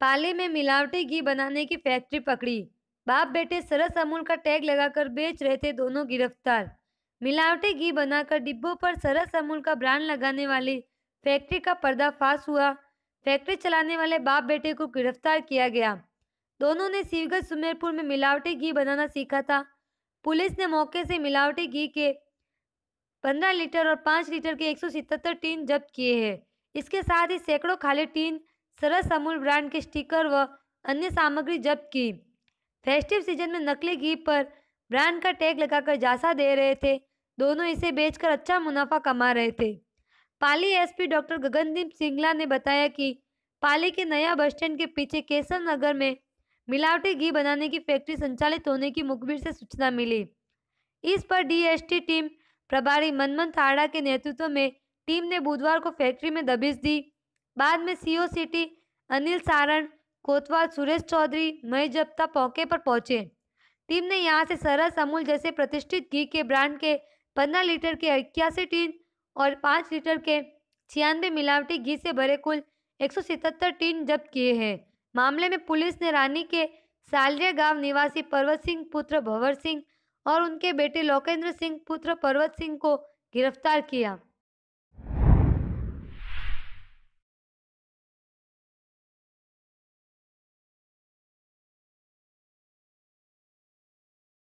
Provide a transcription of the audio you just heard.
पाले में मिलावटी घी बनाने की फैक्ट्री पकड़ी बाप बेटे सरस अमूल का टैग लगाकर बेच रहे थे दोनों गिरफ्तार मिलावटी घी बनाकर डिब्बों पर सरस अमूल का ब्रांड लगाने वाली फैक्ट्री का पर्दाफाश हुआ फैक्ट्री चलाने वाले बाप बेटे को गिरफ्तार किया गया दोनों ने सीवगढ़ सुमेरपुर में मिलावटी घी बनाना सीखा था पुलिस ने मौके से मिलावटी घी के 15 लीटर और 5 लीटर के एक 177 टीन जब्त किए हैं इसके साथ ही सैकड़ों खाली टीन सरस अमूल ब्रांड के स्टिकर व अन्य सामग्री जब्त की फेस्टिव सीजन में नकली घी पर ब्रांड का टैग लगाकर जासा दे रहे थे दोनों इसे बेचकर अच्छा मुनाफा कमा रहे थे पाली एसपी डॉक्टर गगनदीप सिंगला ने बताया कि पाली के नया बस स्टैंड के पीछे केसर नगर में मिलावटी घी बनाने की फैक्ट्री संचालित होने की मुखबिर से सूचना मिली इस पर डीएसटी टीम प्रभारी मनमन थाड़ा के नेतृत्व में टीम ने बुधवार को फैक्ट्री में दबिश दी बाद में सीओ सिटी अनिल सारण कोतवाल सुरेश चौधरी मई जप्ता पौके पर पहुंचे टीम ने यहां से सरस अमूल जैसे प्रतिष्ठित घी के ब्रांड के पंद्रह लीटर के इक्यासी टीन और पाँच लीटर के छियानवे मिलावटी घी से भरे कुल 177 टीन जब्त किए हैं मामले में पुलिस ने रानी के सालरिया गांव निवासी पर्वत सिंह पुत्र भंवर सिंह और उनके बेटे लोकेंद्र सिंह पुत्र पर्वत सिंह को गिरफ्तार किया